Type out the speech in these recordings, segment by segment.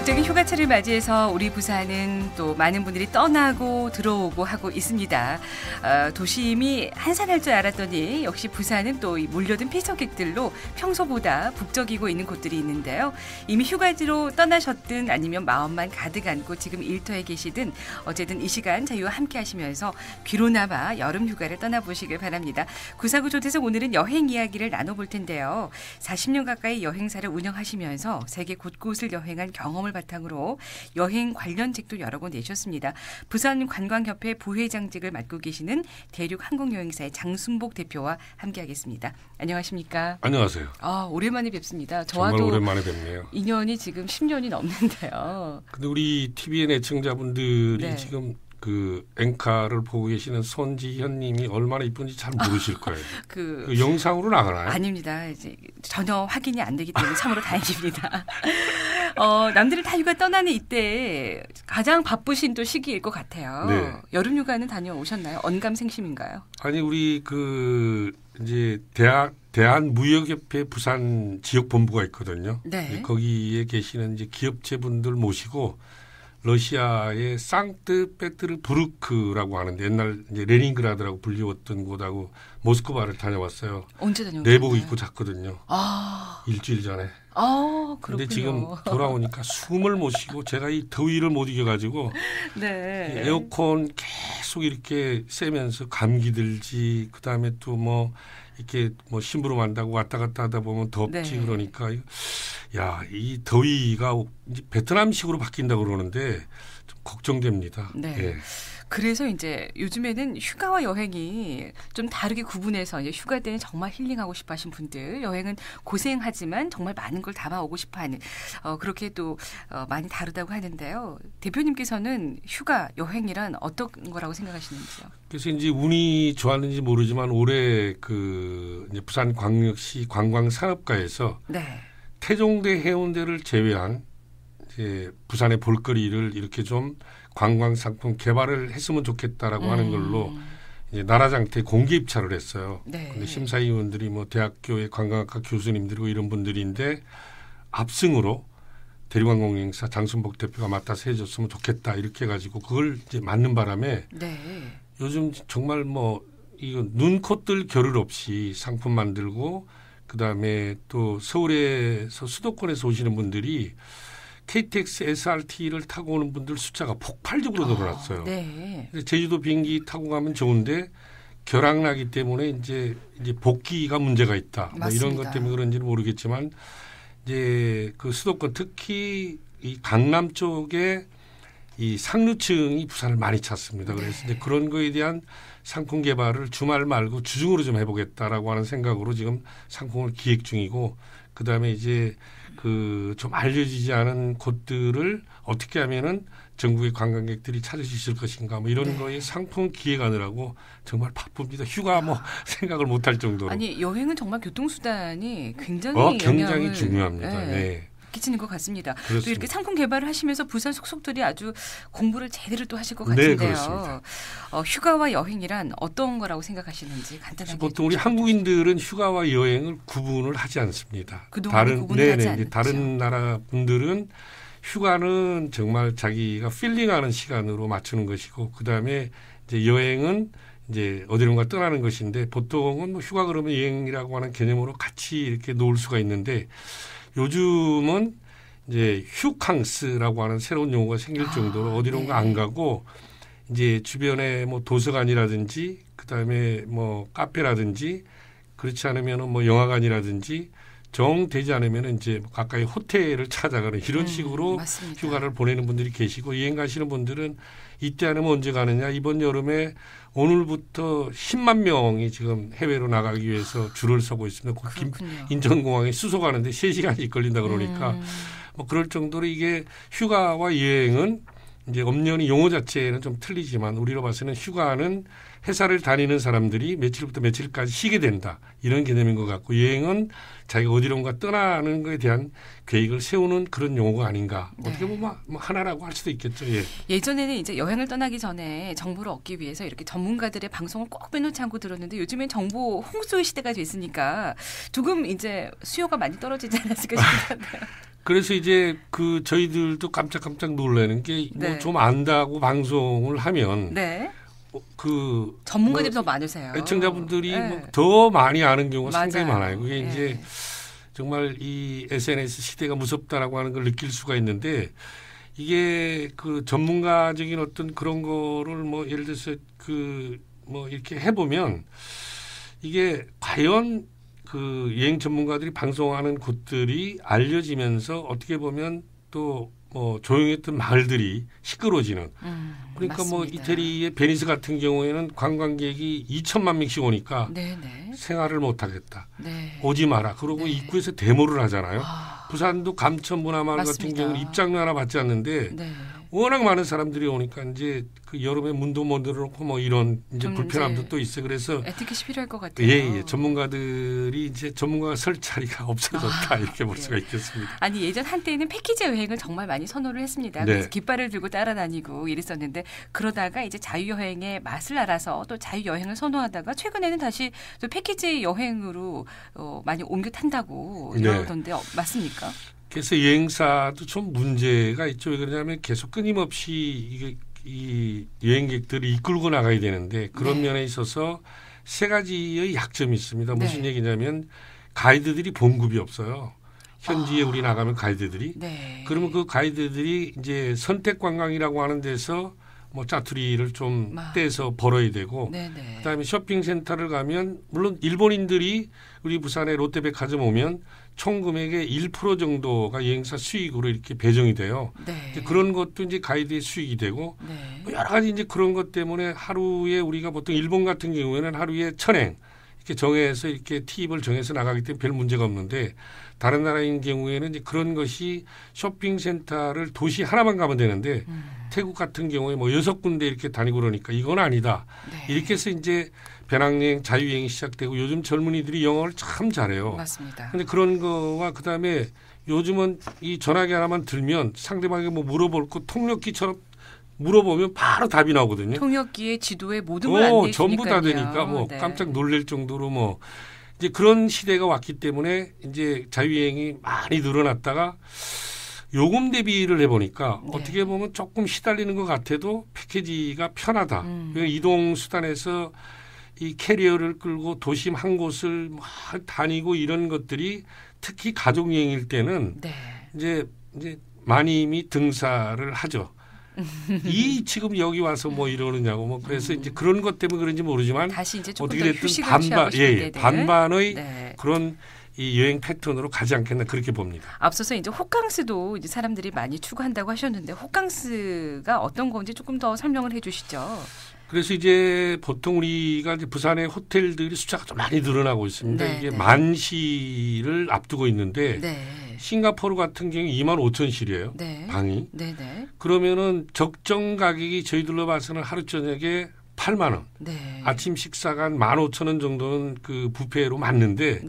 본격적인 휴가철을 맞이해서 우리 부산은 또 많은 분들이 떠나고 들어오고 하고 있습니다. 어, 도심이 한산할 줄 알았더니 역시 부산은 또 몰려든 피서객들로 평소보다 북적이고 있는 곳들이 있는데요. 이미 휴가지로 떠나셨든 아니면 마음만 가득 안고 지금 일터에 계시든 어쨌든 이 시간 자유와 함께 하시면서 귀로나마 여름 휴가를 떠나보시길 바랍니다. 구사구 조태석 오늘은 여행 이야기를 나눠볼 텐데요. 40년 가까이 여행사를 운영하시면서 세계 곳곳을 여행한 경험을 내용을 바탕으로 여행 관련 책도 여러 권 내셨습니다. 부산 관광협회 부회장직을 맡고 계시는 대륙 항공여행사의 장순복 대표와 함께하겠습니다. 안녕하십니까? 안녕하세요. 아 오랜만에 뵙습니다. 저와도 오랜만에 뵙네요. 인연이 지금 10년이 넘는데요. 근데 우리 TVN 애청자분들이 네. 지금 그 앵카를 보고 계시는 손지현님이 얼마나 이쁜지 잘 모르실 거예요. 그, 그 영상으로 나가나요? 아닙니다. 이제 전혀 확인이 안 되기 때문에 참으로 다행입니다. 어, 남들이 다 휴가 떠나는 이때 가장 바쁘신 또 시기일 것 같아요. 네. 여름 휴가는 다녀오셨나요? 언감생심인가요? 아니 우리 그 이제 대학 대한 무역협회 부산 지역 본부가 있거든요. 네. 예, 거기에 계시는 이제 기업체분들 모시고 러시아의 상트페테르부르크라고 하는데 옛날 이제 레닌그라드라고 불리웠던 곳하고 모스크바를 다녀왔어요. 언제 다녀왔어요? 내복 입고 잤거든요. 아. 일주일 전에. 아, 그런데 지금 돌아오니까 숨을 못 쉬고 제가 이 더위를 못 이겨가지고 네. 에어컨 계속 이렇게 쐬면서 감기 들지 그 다음에 또 뭐 이렇게 뭐 심부름한다고 왔다 갔다 하다 보면 덥지 네. 그러니까 야, 이 더위가 베트남식으로 바뀐다 고 그러는데 좀 걱정됩니다. 네. 예. 그래서 이제 요즘에는 휴가와 여행이 좀 다르게 구분해서 이제 휴가 때는 정말 힐링하고 싶어 하신 분들, 여행은 고생하지만 정말 많은 걸 담아오고 싶어 하는, 어, 그렇게 또, 어, 많이 다르다고 하는데요. 대표님께서는 휴가, 여행이란 어떤 거라고 생각하시는지요? 그래서 이제 운이 좋았는지 모르지만 올해 그 이제 부산 광역시 관광산업가에서 네. 태종대 해운대를 제외한 이제 부산의 볼거리를 이렇게 좀 관광 상품 개발을 했으면 좋겠다라고 음. 하는 걸로 이제 나라장태 공개 입찰을 했어요. 네. 근데 심사위원들이 뭐 대학교의 관광학과 교수님들이고 이런 분들인데 압승으로 대리관광공행사 장순복 대표가 맡아서 해줬으면 좋겠다 이렇게 해가지고 그걸 이제 맞는 바람에 네. 요즘 정말 뭐 이거 눈코뜰 겨를 없이 상품 만들고 그다음에 또 서울에서 수도권에서 오시는 분들이 KTX SRT를 타고 오는 분들 숫자가 폭발적으로 아, 늘어났어요. 아, 네. 제주도 비행기 타고 가면 좋은데 결항나기 때문에 이제 이제 복귀가 문제가 있다. 뭐 이런 것 때문에 그런지는 모르겠지만 이제 그 수도권 특히 이 강남 쪽에 이 상류층이 부산을 많이 찾습니다. 그래서 네. 이제 그런 거에 대한 상품 개발을 주말 말고 주중으로 좀 해보겠다라고 하는 생각으로 지금 상품을 기획 중이고 그 다음에 이제 그 좀 알려지지 않은 곳들을 어떻게 하면은 전국의 관광객들이 찾을 수 있을 것인가 뭐 이런 네. 거에 상품 기획하느라고 정말 바쁩니다. 휴가 뭐 생각을 못할 정도로. 아니 여행은 정말 교통수단이 굉장히 어, 굉장히 중요합니다. 네. 네. 끼치는 것 같습니다. 그렇습니다. 또 이렇게 상품 개발을 하시면서 부산 속속들이 아주 공부를 제대로 또 하실 것 네, 같은데요. 네, 어, 휴가와 여행이란 어떤 거라고 생각하시는지 간단하게 보통 우리 한국인들은 휴가와 여행을 구분을 하지 않습니다. 다른 네네 다른 나라 분들은 휴가는 정말 자기가 필링하는 시간으로 맞추는 것이고 그 다음에 이제 여행은 이제 어디론가 떠나는 것인데 보통은 뭐 휴가 그러면 여행이라고 하는 개념으로 같이 이렇게 놓 수가 있는데 요즘은 이제 휴캉스라고 하는 새로운 용어가 생길 아, 정도로 어디론가 네. 안 가고 이제 주변에 뭐 도서관이라든지 그다음에 뭐 카페라든지 그렇지 않으면은 뭐 영화관이라든지 정되지 않으면 이제 가까이 호텔을 찾아가는 이런 음, 식으로 맞습니다. 휴가를 보내는 분들이 계시고 여행 가시는 분들은 이때 아니면 언제 가느냐 이번 여름에 오늘부터 10만 명이 지금 해외로 나가기 위해서 줄을 서고 있습니다. 그 인천공항에 수속하는데 3시간씩 걸린다 그러니까 음. 뭐 그럴 정도로 이게 휴가와 여행은 이제 엄연히 용어 자체는 좀 틀리지만 우리로 봐서는 휴가는 회사를 다니는 사람들이 며칠부터 며칠까지 쉬게 된다 이런 개념인 것 같고 여행은 자기가 어디론가 떠나는 것에 대한 계획을 세우는 그런 용어가 아닌가 네. 어떻게 보면 뭐 하나라고 할 수도 있겠죠. 예. 예전에는 이제 여행을 떠나기 전에 정보를 얻기 위해서 이렇게 전문가들의 방송을 꼭 빼놓지 않고 들었는데 요즘엔 정보 홍수의 시대가 됐으니까 조금 이제 수요가 많이 떨어지지 않았을까 싶은데 그래서 이제 그 저희들도 깜짝깜짝 놀라는 게좀 뭐 네. 안다고 방송을 하면 네. 어, 그 전문가들이 뭐더 많으세요. 애청자분들이 네. 뭐더 많이 아는 경우가 맞아요. 상당히 많아요. 그게 네. 이제 정말 이 SNS 시대가 무섭다라고 하는 걸 느낄 수가 있는데 이게 그 전문가적인 어떤 그런 거를 뭐 예를 들어서 그 뭐 이렇게 해보면 이게 과연 그 여행 전문가들이 방송하는 곳들이 알려지면서 어떻게 보면 또뭐 조용했던 마을들이 시끄러지는 음, 그러니까 뭐 맞습니다. 뭐 이태리의 베니스 같은 경우에는 관광객이 2천만 명씩 오니까 네네. 네. 생활을 못 하겠다. 네. 오지 마라. 그러고 네. 입구에서 데모를 하잖아요. 아. 부산도 감천 문화마을 같은 경우 는 입장료 하나 받지 않는데 네. 워낙 많은 사람들이 오니까 이제 그 여름에 문도 못 열어놓고 뭐 이런 이제 불편함도 이제 또 있어 그래서 에티켓이 필요할 것 같아요. 예, 예. 전문가들이 이제 전문가 설 자리가 없어졌다 아, 이렇게 볼 네. 수가 있겠습니다. 아니 예전 한때에는 패키지 여행을 정말 많이 선호를 했습니다. 네. 그래서 깃발을 들고 따라다니고 이랬었는데 그러다가 이제 자유 여행의 맛을 알아서 또 자유 여행을 선호하다가 최근에는 다시 또 패키지 여행으로 어, 많이 옮겨 탄다고 네. 이러던데 네. 맞습니까? 그래서 여행사도 좀 문제가 있죠. 왜 그러냐면 계속 끊임없이 이게 이 여행객들을 이끌고 나가야 되는데 그런 네. 면에 있어서 세 가지의 약점이 있습니다. 무슨 네. 얘기냐면 가이드들이 봉급이 없어요. 현지에 아. 우리 나가면 가이드들이 네. 그러면 그 가이드들이 이제 선택 관광이라고 하는 데서 뭐 짜투리를 좀 아. 떼서 벌어야 되고 네네. 네. 그다음에 쇼핑 센터를 가면 물론 일본인들이 우리 부산에 롯데백화점 오면 총 금액의 1% 정도가 여행사 수익으로 이렇게 배정이 돼요. 네. 그런 것도 이제 가이드의 수익이 되고 네. 뭐 여러 가지 이제 그런 것 때문에 하루에 우리가 보통 일본 같은 경우에는 하루에 천행 이렇게 정해서 이렇게 팁을 정해서 나가기 때문에 별 문제가 없는데 다른 나라인 경우에는 이제 그런 것이 쇼핑센터를 도시 하나만 가면 되는데 음. 태국 같은 경우에 뭐 여섯 군데 이렇게 다니고 그러니까 이건 아니다. 네. 이렇게 해서 이제 배낭여행 자유여행이 시작되고 요즘 젊은이들이 영어를 참 잘해요. 맞습니다. 근데 그런 거와 그다음에 요즘은 이 전화기 하나만 들면 상대방에게 뭐 물어볼 거 통역기처럼 물어보면 바로 답이 나오거든요. 통역기의 지도에 모든 걸안 어, 전부 다 되니까 뭐 네. 깜짝 놀랄 정도로 뭐 이제 그런 시대가 왔기 때문에 이제 자유여행이 많이 늘어났다가 요금 대비를 해보니까 네. 어떻게 보면 조금 시달리는 것 같아도 패키지가 편하다. 음. 그러니까 이동 수단에서 이 캐리어를 끌고 도심 한 곳을 막 다니고 이런 것들이 특히 가족 여행일 때는 네. 이제 이제 많이 이미 등사를 하죠. 이 지금 여기 와서 뭐 이러느냐고 뭐 그래서 음. 이제 그런 것 때문에 그런지 모르지만 어떻게 됐든 반반 예, 예. 반반의 네. 그런 이 여행 패턴으로 가지 않겠나 그렇게 봅니다. 앞서서 이제 호캉스도 이제 사람들이 많이 추구한다고 하셨는데 호캉스가 어떤 건지 조금 더 설명을 해주시죠. 그래서 이제 보통 우리가 이제 부산의 호텔들이 숫자가 좀 많이 늘어나고 있습니다. 네, 이게 네. 만 시를 앞두고 있는데 네. 싱가포르 같은 경우 2만 5천 실이에요. 방이. 네, 네. 그러면은 적정 가격이 저희들로 봐서는 하루 저녁에 8만 원. 아침 식사가 한 15,000원 정도는 그 부페로 맞는데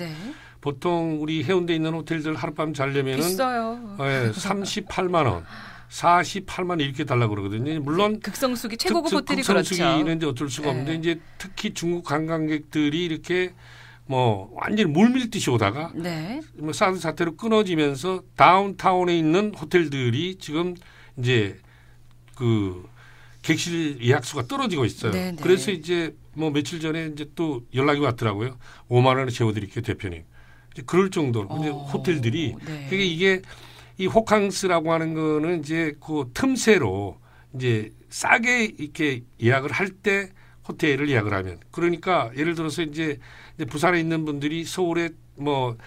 보통 우리 해운대 에 있는 호텔들 하룻밤 자려면은 비싸요. 예, 38만 원. 48만 이렇게 달라 그러거든요. 물론 네, 극성수기 최고급 호텔이 극성수기 그렇죠. 이런 어쩔 수가 네. 없는데 이제 특히 중국 관광객들이 이렇게 뭐 완전히 물밀듯이 오다가 네. 뭐 사드 사태로 끊어지면서 다운타운에 있는 호텔들이 지금 이제 그 객실 예약 수가 떨어지고 있어요. 네네. 네. 그래서 이제 뭐 며칠 전에 이제 또 연락이 왔더라고요. 5만 원을 재워드릴게요 대표님. 이제 그럴 정도로 어, 이제 호텔들이 네. 그게 그러니까 이게 이 호캉스라고 하는 거는 이제 그 틈새로 이제 싸게 이렇게 예약을 할 때 호텔을 예약을 하면 그러니까 예를 들어서 이제 부산에 있는 분들이 서울에 뭐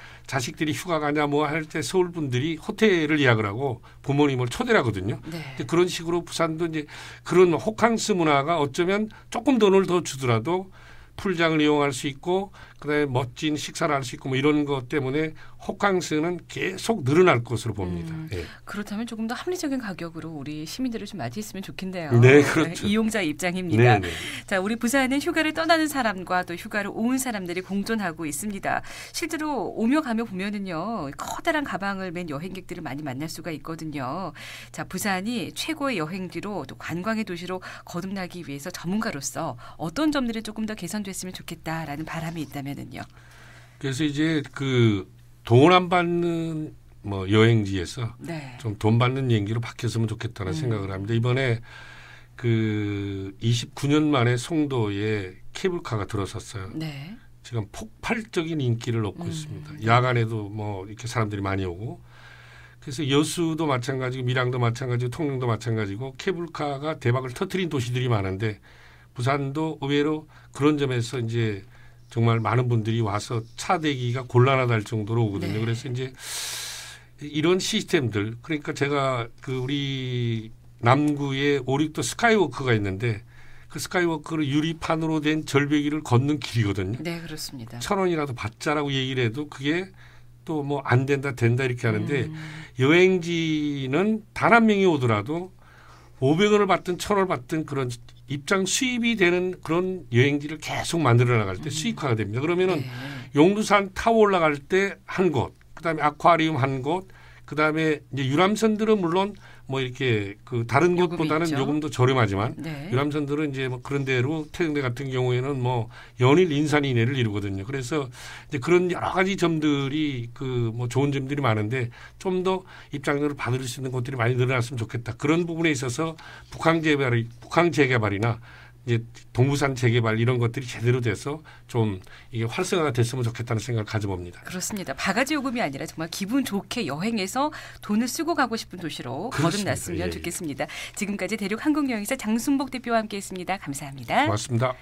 자식들이 휴가 가냐 뭐 할 때 서울 분들이 호텔을 예약을 하고 부모님을 초대를 하거든요. 네. 그런 식으로 부산도 이제 그런 호캉스 문화가 어쩌면 조금 돈을 더 주더라도 풀장을 이용할 수 있고 그다음에 멋진 식사를 할 수 있고 뭐 이런 것 때문에 호캉스는 계속 늘어날 것으로 봅니다. 음, 예. 그렇다면 조금 더 합리적인 가격으로 우리 시민들을 좀 맞이했으면 좋겠네요. 네, 그렇죠. 네, 이용자 입장입니다. 네, 네. 자, 우리 부산은 휴가를 떠나는 사람과 또 휴가를 온 사람들이 공존하고 있습니다. 실제로 오며 가며 보면은요 커다란 가방을 맨 여행객들을 많이 만날 수가 있거든요. 자, 부산이 최고의 여행지로 또 관광의 도시로 거듭나기 위해서 전문가로서 어떤 점들이 조금 더 개선됐으면 좋겠다라는 바람이 있다면. 경우에는요. 그래서 이제 그 돈 안 받는 뭐 여행지에서 네. 좀돈 받는 여행지로 바뀌었으면 좋겠다는 음. 생각을 합니다. 이번에 그 29년 만에 송도에 케이블카가 들어섰어요. 네. 지금 폭발적인 인기를 얻고 음. 있습니다. 야간에도 뭐 이렇게 사람들이 많이 오고 그래서 여수도 마찬가지고 밀양도 마찬가지고 통영도 마찬가지고 케이블카가 대박을 터트린 도시들이 많은데 부산도 의외로 그런 점에서 이제 정말 많은 분들이 와서 차 대기가 곤란하다 할 정도로 오거든요. 네. 그래서 이제 이런 시스템들 그러니까 제가 그 우리 남구에 오륙도 스카이워크가 있는데 그 스카이워크를 유리판으로 된절벽길를 걷는 길이거든요. 네, 그렇습니다. 천 원이라도 받자라고 얘기를 해도 그게 또 뭐 안 된다 된다 이렇게 하는데 음. 여행지는 단 한 명이 오더라도 오백 원을 받든 천원을 받든 그런 입장 수입이 되는 그런 여행지를 계속 만들어 나갈 때 음. 수익화가 됩니다. 그러면은 네. 용두산 타고 올라갈 때 한 곳, 그다음에 아쿠아리움 한 곳, 그다음에 이제 유람선들은 물론 뭐 이렇게 그 다른 곳보다는 있 조금 도 저렴하지만 네. 유람선들은 이제 뭐 그런 데로 태릉대 같은 경우에는 뭐 연일 인산 이내를 이루거든요. 그래서 이제 그런 여러 가지 점들이 그 뭐 좋은 점들이 많은데 좀 더 입장료를 받을 수 있는 곳들이 많이 늘어났으면 좋겠다. 그런 부분에 있어서 북항 재개발 이 북항 재개발이나 이제 동부산 재개발 이런 것들이 제대로 돼서 좀 이게 활성화가 됐으면 좋겠다는 생각을 가져봅니다. 그렇습니다. 바가지 요금이 아니라 정말 기분 좋게 여행해서 돈을 쓰고 가고 싶은 도시로 거듭났으면 예, 예, 좋겠습니다. 지금까지 대륙 항공여행사 장순복 대표와 함께했습니다. 감사합니다. 고맙습니다.